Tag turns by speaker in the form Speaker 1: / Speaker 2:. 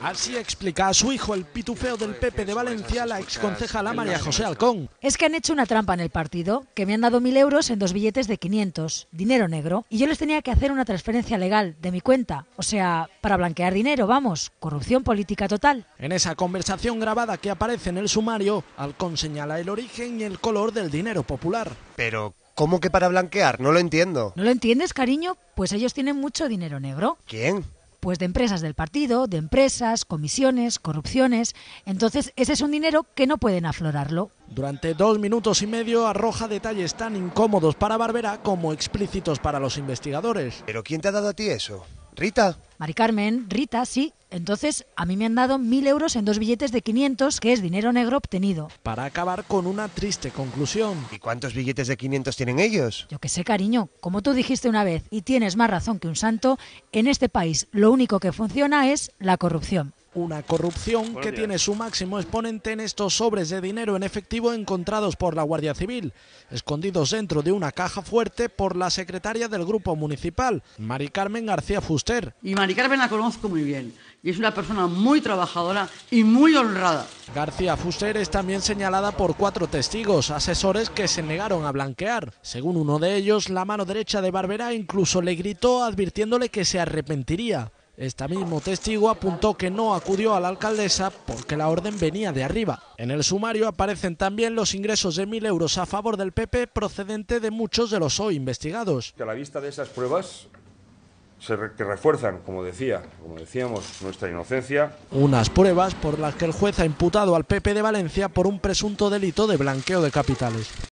Speaker 1: Así explica a su hijo el pitufeo del Pepe de Valencia la exconcejala María José
Speaker 2: Alcón. Es que han hecho una trampa en el partido, que me han dado mil euros en dos billetes de 500, dinero negro, y yo les tenía que hacer una transferencia legal de mi cuenta, o sea, para blanquear dinero, vamos, corrupción política total.
Speaker 1: En esa conversación grabada que aparece en el sumario, Alcón señala el origen y el color del dinero popular. Pero, ¿Cómo que para blanquear? No lo entiendo.
Speaker 2: ¿No lo entiendes, cariño? Pues ellos tienen mucho dinero negro. ¿Quién? pues de empresas del partido, de empresas, comisiones, corrupciones. Entonces, ese es un dinero que no pueden aflorarlo.
Speaker 1: Durante dos minutos y medio arroja detalles tan incómodos para Barbera como explícitos para los investigadores. ¿Pero quién te ha dado a ti eso?
Speaker 2: Rita. Mari Carmen, Rita, sí. Entonces, a mí me han dado mil euros en dos billetes de 500, que es dinero negro obtenido.
Speaker 1: Para acabar con una triste conclusión. ¿Y cuántos billetes de 500 tienen ellos? Yo
Speaker 2: que sé, cariño. Como tú dijiste una vez, y tienes más razón que un santo, en este país lo único que funciona es la corrupción
Speaker 1: una corrupción que tiene su máximo exponente en estos sobres de dinero en efectivo encontrados por la Guardia Civil, escondidos dentro de una caja fuerte por la secretaria del grupo municipal, Mari Carmen García Fuster. Y Mari Carmen la conozco muy bien y es una persona muy trabajadora y muy honrada. García Fuster es también señalada por cuatro testigos, asesores que se negaron a blanquear. Según uno de ellos, la mano derecha de Barbera incluso le gritó advirtiéndole que se arrepentiría. Este mismo testigo apuntó que no acudió a la alcaldesa porque la orden venía de arriba. En el sumario aparecen también los ingresos de 1.000 euros a favor del PP procedente de muchos de los hoy investigados. A la vista
Speaker 2: de esas pruebas
Speaker 1: que refuerzan, como decía, como decíamos, nuestra inocencia. Unas pruebas por las que el juez ha imputado al PP de Valencia por un presunto delito de blanqueo de capitales.